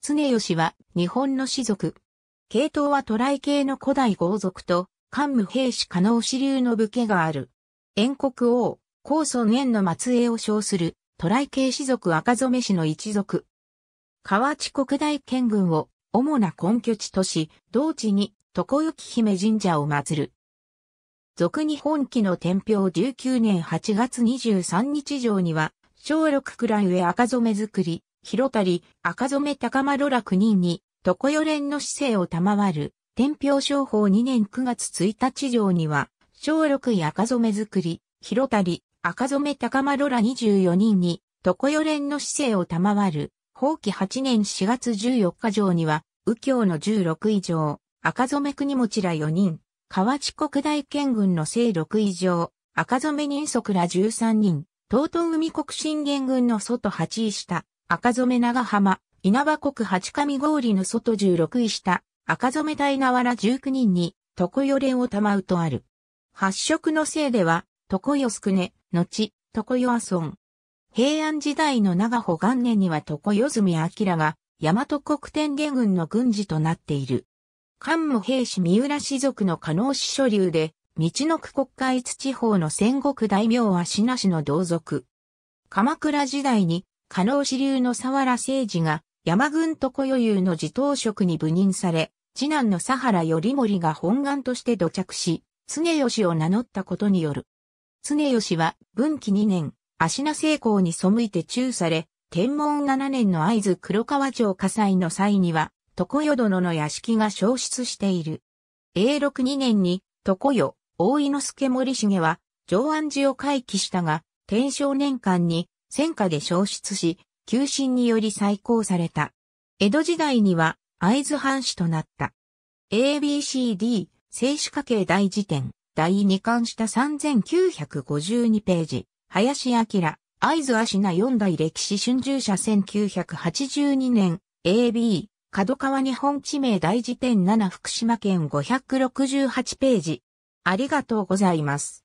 常吉は日本の士族。系統は渡来系の古代豪族と、官武兵士可能支流の武家がある。遠国王、高祖縁の末裔を称する、渡来系士族赤染氏の一族。河内国大県軍を主な根拠地とし、同地に常行姫神社を祀る。俗日本記の天平19年8月23日上には、小六くらい上赤染作り、広谷、赤染高丸9人に、常れ連の姿政を賜る、天平商法2年9月1日上には、小六位赤染作り、広谷、赤染高丸ら24人に、常れ連の姿政を賜る、法棄8年4月14日上には、右京の16位上、赤染国持ら4人、河内国大県軍の正6位上、赤染人足ら13人、東東海国信玄軍の外8位下、赤染長浜、稲葉国八上氷の外16位下、赤染大河原19人に、床よれをまうとある。発色のせいでは、床よすくね、後、床よあん。平安時代の長保元年には床よずみ明が、大和国天元軍の軍事となっている。関武兵士三浦氏族の加納氏所流で、道の区国会津地方の戦国大名は品氏の同族。鎌倉時代に加納支流の沢原誠二が、山軍小余裕の自頭職に部任され、次男の佐原頼盛が本願として土着し、常吉を名乗ったことによる。常吉は、文紀2年、足名成功に背いて中され、天文7年の会津黒川町火災の際には、床与殿の屋敷が消失している。永禄2年に、床与、大井之助森重は、上安寺を回帰したが、天正年間に、戦火で消失し、急進により再興された。江戸時代には会津藩士となった。ABCD 静止家系大辞典第2巻下3952ページ林明会津足名四代歴史春秋社1982年 AB 角川日本地名大辞典7福島県568ページありがとうございます。